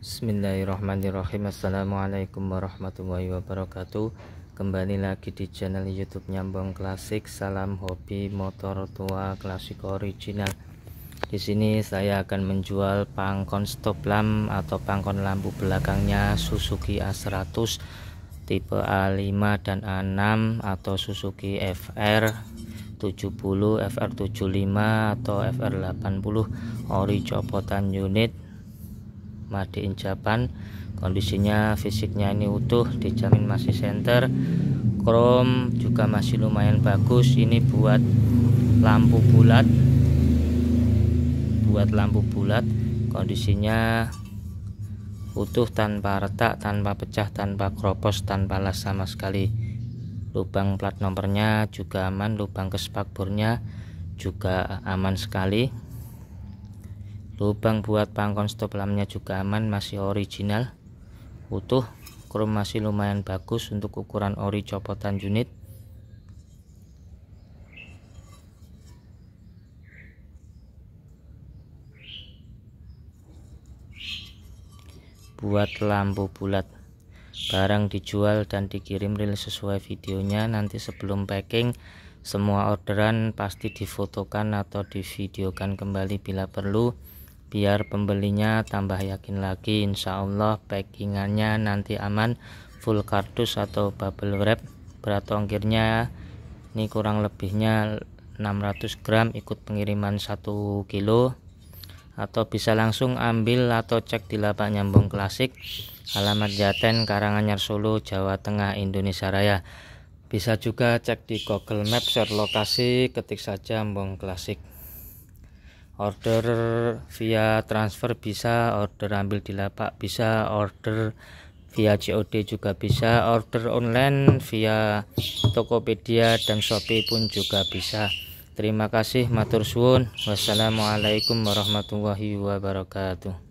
Bismillahirrahmanirrahim Assalamualaikum warahmatullahi wabarakatuh Kembali lagi di channel youtube Nyambung Klasik Salam hobi motor tua klasik original Di sini saya akan menjual pangkon stop lamp Atau pangkon lampu belakangnya Suzuki A100 Tipe A5 dan A6 Atau Suzuki FR 70 FR75 atau FR80 ori copotan unit Madi Injapan kondisinya fisiknya ini utuh dijamin masih center chrome juga masih lumayan bagus ini buat lampu bulat buat lampu bulat kondisinya utuh tanpa retak tanpa pecah tanpa kropos tanpa las sama sekali lubang plat nomornya juga aman lubang ke spakbornya juga aman sekali lubang buat pangkon stop lampnya juga aman masih original utuh krom masih lumayan bagus untuk ukuran ori copotan unit buat lampu bulat barang dijual dan dikirim real sesuai videonya nanti sebelum packing semua orderan pasti difotokan atau divideokan kembali bila perlu biar pembelinya tambah yakin lagi insya Allah packingannya nanti aman full kardus atau bubble wrap berat ongkirnya ini kurang lebihnya 600 gram ikut pengiriman 1 kilo atau bisa langsung ambil atau cek di lapak nyambung klasik alamat Jaten Karanganyar Solo Jawa Tengah Indonesia Raya bisa juga cek di Google Maps share lokasi ketik saja nyambung Klasik order via transfer bisa order ambil di lapak bisa order via COD juga bisa order online via Tokopedia dan Shopee pun juga bisa terima kasih matur suwun wassalamualaikum warahmatullahi wabarakatuh